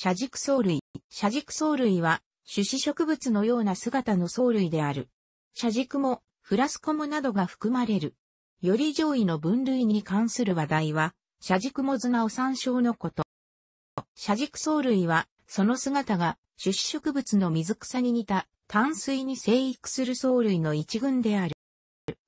車軸藻類。車軸藻類は、種子植物のような姿の藻類である。車軸も、フラスコモなどが含まれる。より上位の分類に関する話題は、車軸も綱を参照のこと。車軸藻類は、その姿が、種子植物の水草に似た、淡水に生育する藻類の一群である。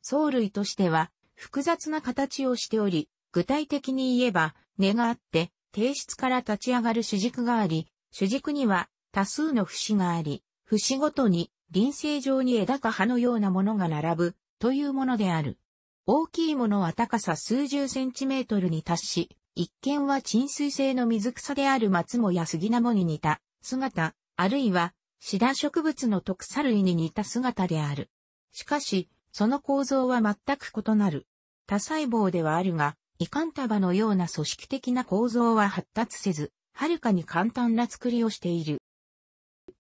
藻類としては、複雑な形をしており、具体的に言えば、根があって、提出から立ち上がる主軸があり、主軸には多数の節があり、節ごとに臨生上に枝か葉のようなものが並ぶというものである。大きいものは高さ数十センチメートルに達し、一見は沈水性の水草である松もや杉なもに似た姿、あるいはシダ植物の特砂類に似た姿である。しかし、その構造は全く異なる。多細胞ではあるが、カかん束のような組織的な構造は発達せず、はるかに簡単な作りをしている。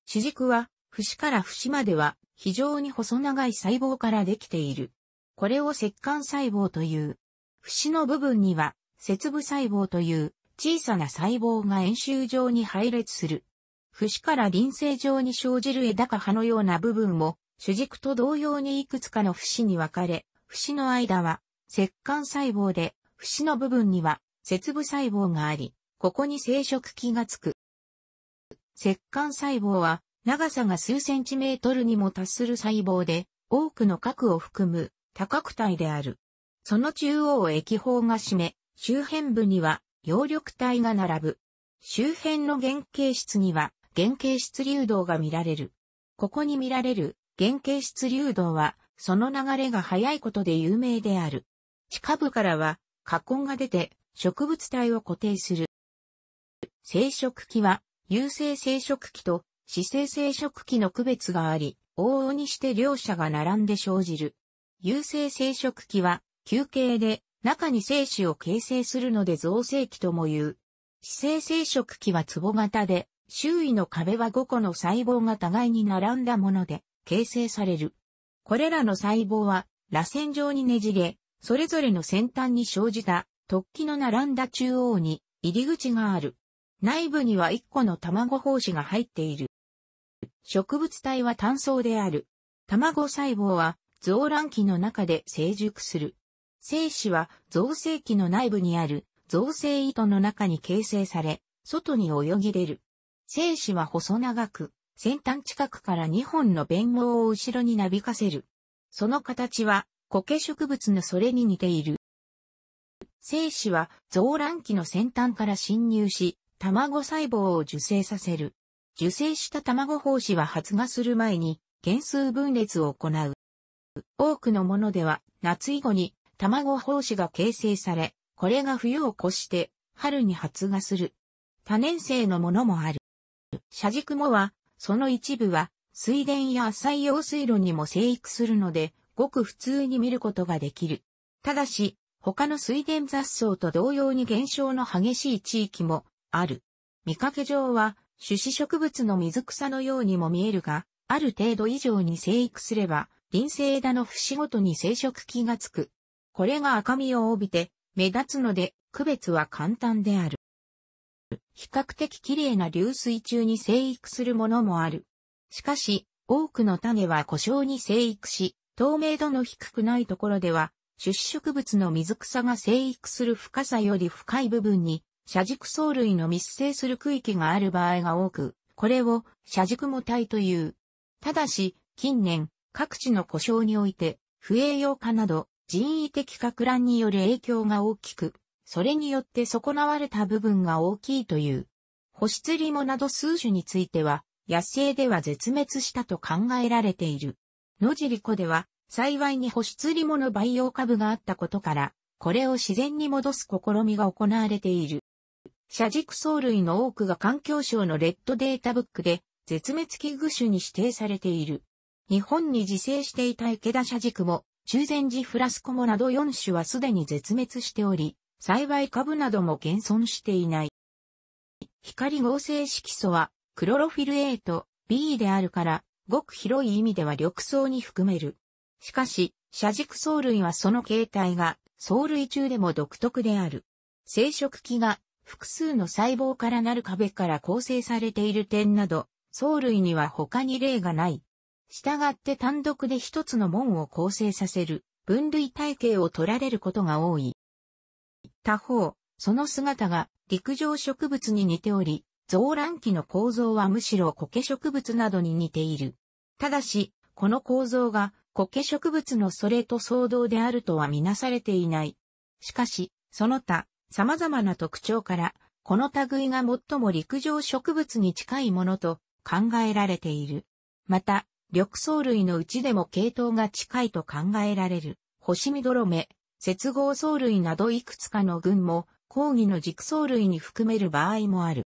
主軸は、節から節までは非常に細長い細胞からできている。これを石管細胞という。節の部分には、節部細胞という小さな細胞が円周状に配列する。節から輪生状に生じる枝か葉のような部分も、主軸と同様にいくつかの節に分かれ、節の間は、石管細胞で節の部分には、節部細胞があり、ここに生殖器がつく。石管細胞は、長さが数センチメートルにも達する細胞で、多くの核を含む多角体である。その中央を液胞が占め、周辺部には葉緑体が並ぶ。周辺の原型質には原型質流動が見られる。ここに見られる原型質流動は、その流れが速いことで有名である。地下部からは花根が出て植物体を固定する。生殖器は、有性生殖器と死性生殖器の区別があり、往々にして両者が並んで生じる。有性生殖器は、休憩で中に精子を形成するので造成器とも言う。死性生殖器は壺型で、周囲の壁は5個の細胞が互いに並んだもので、形成される。これらの細胞は、螺旋状にねじれ、それぞれの先端に生じた突起の並んだ中央に入り口がある。内部には1個の卵胞子が入っている。植物体は単層である。卵細胞は増卵期の中で成熟する。精子は増生器の内部にある増生糸の中に形成され、外に泳ぎ出る。精子は細長く、先端近くから2本の弁毛を後ろになびかせる。その形はコケ植物のそれに似ている。精子は増卵期の先端から侵入し、卵細胞を受精させる。受精した卵胞子は発芽する前に、減数分裂を行う。多くのものでは、夏以後に卵胞子が形成され、これが冬を越して、春に発芽する。多年生のものもある。車軸もは、その一部は、水田や浅い用水路にも生育するので、ごく普通に見ることができる。ただし、他の水田雑草と同様に減少の激しい地域もある。見かけ上は種子植物の水草のようにも見えるが、ある程度以上に生育すれば、輪生枝の節ごとに生殖器がつく。これが赤みを帯びて目立つので区別は簡単である。比較的綺麗な流水中に生育するものもある。しかし、多くの種は故障に生育し、透明度の低くないところでは、種子植物の水草が生育する深さより深い部分に、車軸藻類の密生する区域がある場合が多く、これを車軸母体という。ただし、近年、各地の故障において、不栄養化など、人為的か乱による影響が大きく、それによって損なわれた部分が大きいという。保湿リモなど数種については、野生では絶滅したと考えられている。野尻湖では、幸いに保湿リモの培養株があったことから、これを自然に戻す試みが行われている。車軸藻類の多くが環境省のレッドデータブックで、絶滅危惧種に指定されている。日本に自生していた池田車軸も、中禅寺フラスコモなど4種はすでに絶滅しており、幸い株なども現存していない。光合成色素は、クロロフィル A と B であるから、ごく広い意味では緑藻に含める。しかし、車軸藻類はその形態が藻類中でも独特である。生殖器が複数の細胞からなる壁から構成されている点など、藻類には他に例がない。従って単独で一つの門を構成させる分類体系を取られることが多い。他方、その姿が陸上植物に似ており、増卵期の構造はむしろ苔植物などに似ている。ただし、この構造が苔植物のそれと相同であるとはみなされていない。しかし、その他、様々な特徴から、この類が最も陸上植物に近いものと考えられている。また、緑藻類のうちでも系統が近いと考えられる、星見泥目、接合藻類などいくつかの群も、講義の軸藻類に含める場合もある。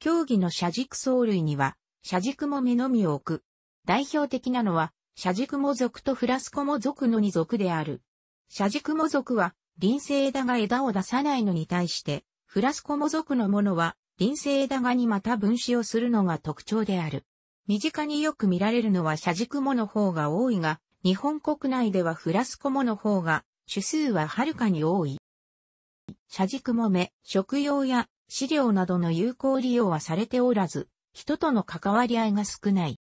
競技の斜軸藻類には、斜軸も目のみを置く、代表的なのは、車軸も属とフラスコも属の二属である。車軸も属は、輪生枝が枝を出さないのに対して、フラスコも属のものは、輪生枝がにまた分子をするのが特徴である。身近によく見られるのは車軸もの方が多いが、日本国内ではフラスコもの方が、種数ははるかに多い。車軸もめ、食用や飼料などの有効利用はされておらず、人との関わり合いが少ない。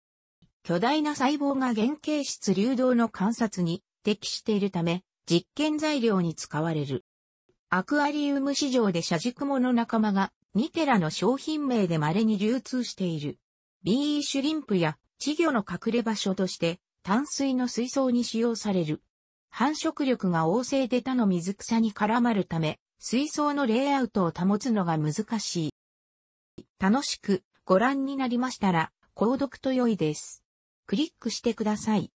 巨大な細胞が原型質流動の観察に適しているため、実験材料に使われる。アクアリウム市場で車軸もの仲間が2テラの商品名で稀に流通している。BE シュリンプや稚魚の隠れ場所として淡水の水槽に使用される。繁殖力が旺盛で他の水草に絡まるため、水槽のレイアウトを保つのが難しい。楽しくご覧になりましたら、購読と良いです。クリックしてください。